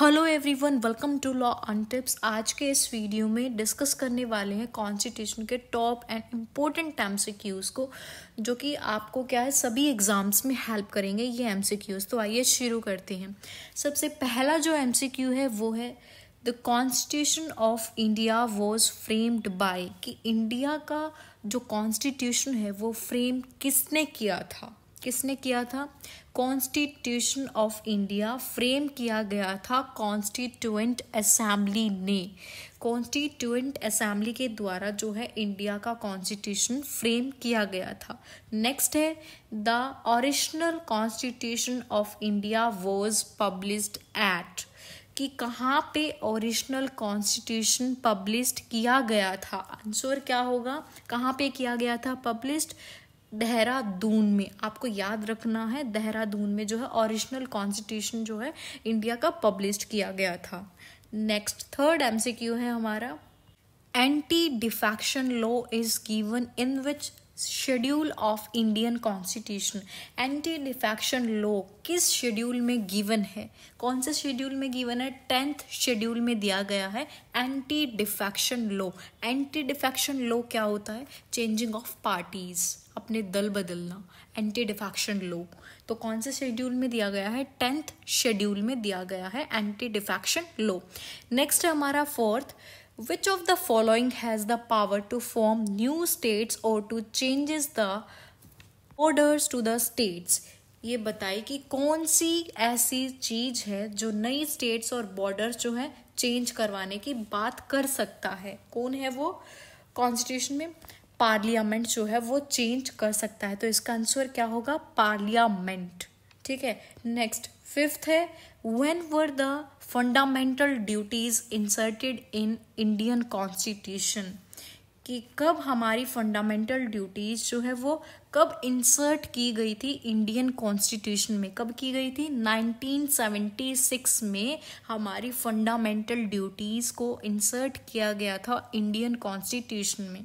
Hello everyone welcome to law on tips आज के इस वीडियो में डिस्कस करने वाले हैं कॉन्स्टिट्यूशन के top and important M C Qs को जो कि आपको क्या है सभी एग्ज़ाम्स में हेल्प करेंगे ये एम सी क्यूज़ तो आइए शुरू करते हैं सबसे पहला जो एम सी क्यू है वो है the constitution of India was framed by कि इंडिया का जो कॉन्स्टिट्यूशन है वो फ्रेम किसने किया था किसने किया था कॉन्स्टिट्यूशन ऑफ इंडिया फ्रेम किया गया था कॉन्स्टिट्यूएंट असेंबली ने कॉन्स्टिट्यूएंट असेंबली के द्वारा जो है इंडिया का कॉन्स्टिट्यूशन फ्रेम किया गया था नेक्स्ट है the original constitution of India was published at कि कहाँ पे ओरिजिनल कॉन्स्टिट्यूशन पब्लिश किया गया था आंसर क्या होगा कहाँ पे किया गया था पब्लिश्ड देहरादून में आपको याद रखना है देहरादून में जो है ओरिजिनल कॉन्स्टिट्यूशन जो है इंडिया का पब्लिश किया गया था नेक्स्ट थर्ड एमसीक्यू है हमारा anti defection law is given in which schedule of Indian constitution anti defection law किस शेड्यूल में गिवन है कौन से शेड्यूल में गिवन है टेंथ शेड्यूल में दिया गया है anti defection law anti defection law क्या होता है चेंजिंग ऑफ पार्टीज़ अपने दल बदलना एंटी डिफेक्शन लॉ तो कौन से शेड्यूल में दिया गया है टेंथ शेड्यूल में दिया गया है एंटी डिफेक्शन लॉ नेक्स्ट हमारा fourth Which of the following has the power to form new states or to changes the orders to the states? ये बताए कि कौन सी ऐसी चीज है जो नई स्टेट्स और बॉर्डर्स जो है चेंज करवाने की बात कर सकता है कौन है वो कॉन्स्टिट्यूशन में पार्लियामेंट जो है वो चेंज कर सकता है तो इसका आंसर क्या होगा पार्लियामेंट ठीक है नेक्स्ट फिफ्थ है when were the fundamental duties inserted in Indian constitution कि कब हमारी फंडामेंटल ड्यूटीज़ जो है वो कब इंसर्ट की गई थी इंडियन कॉन्स्टिट्यूशन में कब की गई थी 1976 में हमारी फंडामेंटल ड्यूटीज़ को इंसर्ट किया गया था इंडियन कॉन्स्टिट्यूशन में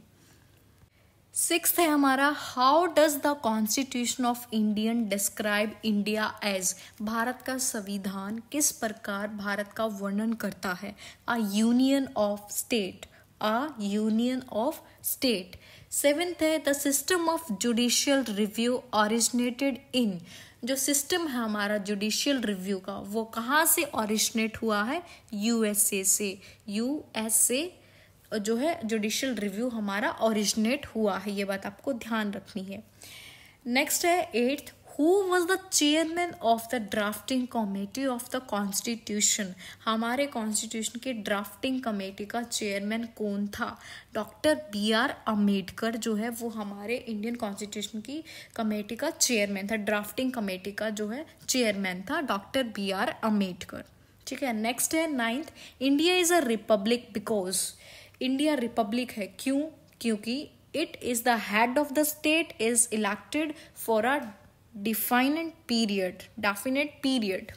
सिक्स है हमारा how does the constitution of Indian describe India as Bharat का संविधान किस प्रकार भारत का वर्णन करता है a union of state a union of state seventh है the system of judicial review originated in जो सिस्टम है हमारा जुडिशियल रिव्यू का वो कहाँ से ऑरिजिनेट हुआ है यूएसए से यूएसए जो है जुडिशल रिव्यू हमारा ओरिजिनेट हुआ है ये बात आपको ध्यान रखनी है नेक्स्ट है eighth who was the chairman of the drafting committee of the constitution हमारे कॉन्स्टिट्यूशन की ड्राफ्टिंग कमेटी का चेयरमैन कौन था डॉक्टर बी आर अम्बेडकर जो है वो हमारे इंडियन कॉन्स्टिट्यूशन की कमेटी का चेयरमैन था ड्राफ्टिंग कमेटी का जो है चेयरमैन था डॉक्टर बी आर अम्बेडकर ठीक है नेक्स्ट है ninth India is a republic because India republic है क्यों क्योंकि it is the head of the state is elected for a definite period definite period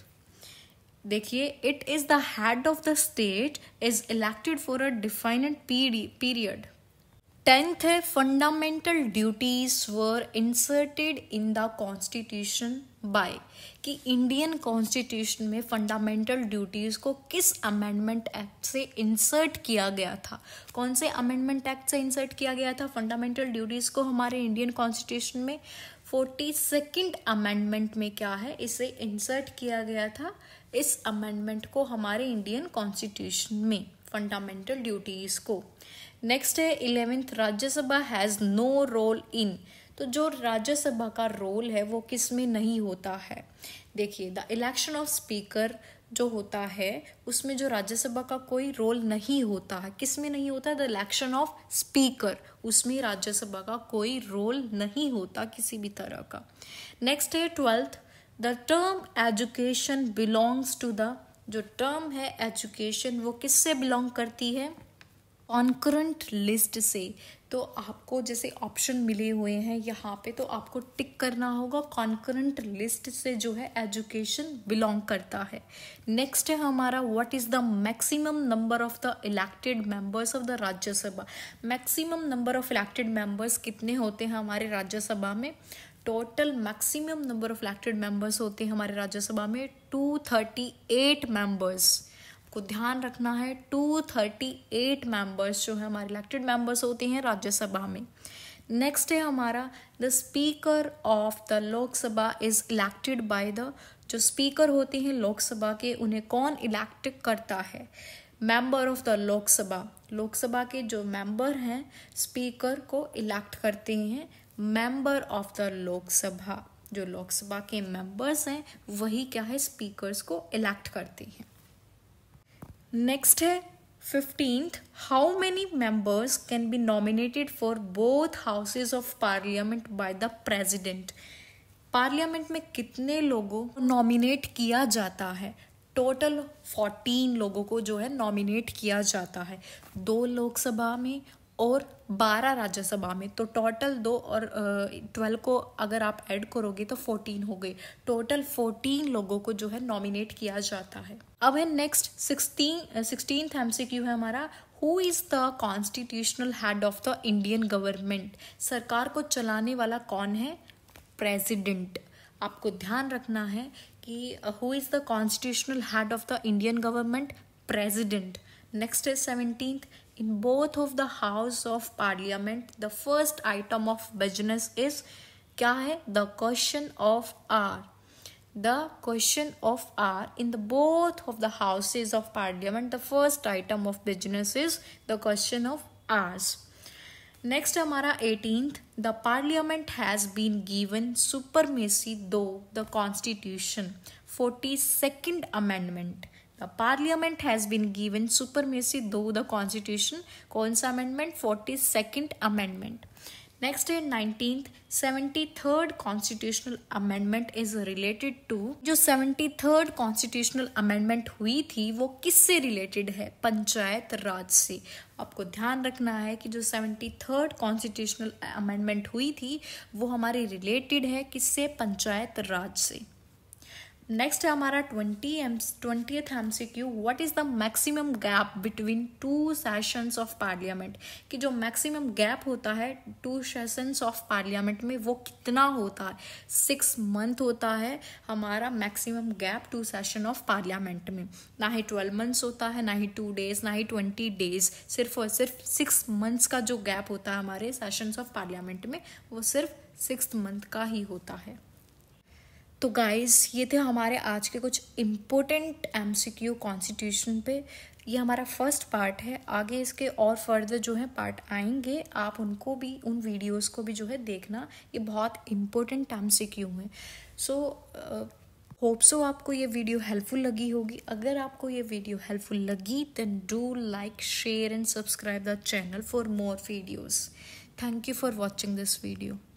देखिए it is the head of the state is elected for a definite period tenth है fundamental duties were inserted in the constitution by कि Indian constitution में fundamental duties को किस amendment act से insert किया गया था कौन से अमेंडमेंट एक्ट से इंसर्ट किया गया था फंडामेंटल ड्यूटीज़ को हमारे इंडियन कॉन्स्टिट्यूशन में फोर्टी सेकेंड अमेंडमेंट में क्या है इसे इंसर्ट किया गया था इस अमेंडमेंट को हमारे इंडियन कॉन्स्टिट्यूशन में फंडामेंटल ड्यूटीज़ को नेक्स्ट है eleventh Rajya Sabha has no role in तो जो राज्यसभा का रोल है वो किस में नहीं होता है देखिए द इलेक्शन ऑफ स्पीकर जो होता है उसमें जो राज्यसभा का कोई रोल नहीं होता है किस में नहीं होता है द इलेक्शन ऑफ स्पीकर उसमें राज्यसभा का कोई रोल नहीं होता किसी भी तरह का नेक्स्ट है twelfth the term education belongs to the जो टर्म है एजुकेशन वो किससे बिलोंग करती है कॉन्करेंट लिस्ट से तो आपको जैसे ऑप्शन मिले हुए हैं यहाँ पे तो आपको टिक करना होगा कॉन्करेंट लिस्ट से जो है एजुकेशन बिलोंग करता है नेक्स्ट है हमारा what is the maximum number of the elected members of the Rajya Sabha maximum number of elected members कितने होते हैं हमारे राज्यसभा में total maximum number of elected members होते हैं हमारे राज्यसभा में 238 मेंबर्स को ध्यान रखना है 238 मेंबर्स जो है हमारे इलेक्टेड मेंबर्स होते हैं राज्यसभा में नेक्स्ट है हमारा the speaker of the Lok Sabha is elected by the जो स्पीकर होते हैं लोकसभा के उन्हें कौन इलेक्ट करता है member of the Lok Sabha Lok Sabha के जो मेंबर हैं स्पीकर को इलेक्ट करते हैं मेंबर ऑफ द लोकसभा जो लोकसभा के मेंबर्स हैं वही क्या है स्पीकर्स को इलेक्ट करती हैं नेक्स्ट है fifteenth how many members can be nominated for both houses of parliament by the president parliament में कितने लोगों को नॉमिनेट किया जाता है टोटल फोर्टीन लोगों को जो है नॉमिनेट किया जाता है दो लोकसभा में और बारह राज्यसभा में तो टोटल दो और ट्वेल्व को अगर आप ऐड करोगे तो फोर्टीन हो गए टोटल फोर्टीन लोगों को जो है नॉमिनेट किया जाता है अब है नेक्स्ट सिक्सटीन सिक्सटीन है हमारा who is the constitutional head of the Indian government सरकार को चलाने वाला कौन है प्रेसिडेंट आपको ध्यान रखना है कि who is the constitutional head of the Indian government president next है seventeen in both of the house of parliament the first item of business is क्या है the question of hour the question of hour in the both of the houses of parliament the first item of business is the question of hours next हमारा eighteenth the parliament has been given supremacy through the constitution forty second amendment has been given super given through the constitution कौन सा amendment forty second amendment next है nineteen seventy third constitutional amendment is related to जो seventy third constitutional amendment हुई थी वो किससे related है पंचायत राज से आपको ध्यान रखना है कि जो सेवेंटी थर्ड कॉन्स्टिट्यूशनल अमेंडमेंट हुई थी वो हमारी रिलेटेड है किससे पंचायत राज से नेक्स्ट है हमारा twenty M eighth M C Q what is the maximum gap between two sessions of parliament कि जो मैक्सिमम गैप होता है टू सेशंस ऑफ पार्लियामेंट में वो कितना होता है सिक्स मंथ होता है हमारा maximum gap two session of parliament में ना ही ट्वेल्व मंथ्स होता है ना ही टू डेज ना ही ट्वेंटी डेज सिर्फ और सिर्फ सिक्स मंथ्स का जो गैप होता है हमारे सेशंस ऑफ पार्लियामेंट में वो सिर्फ सिक्स मंथ का ही होता है तो गाइस ये थे हमारे आज के कुछ important M C Q constitution पे ये हमारा फर्स्ट पार्ट है आगे इसके और फर्दर जो है पार्ट आएंगे आप उनको भी उन वीडियोस को भी जो है देखना ये बहुत इम्पोर्टेंट एम सी क्यू है सो होप सो आपको ये वीडियो हेल्पफुल लगी होगी अगर आपको ये वीडियो हेल्पफुल लगी then do like share and subscribe the channel for more videos thank you for watching this video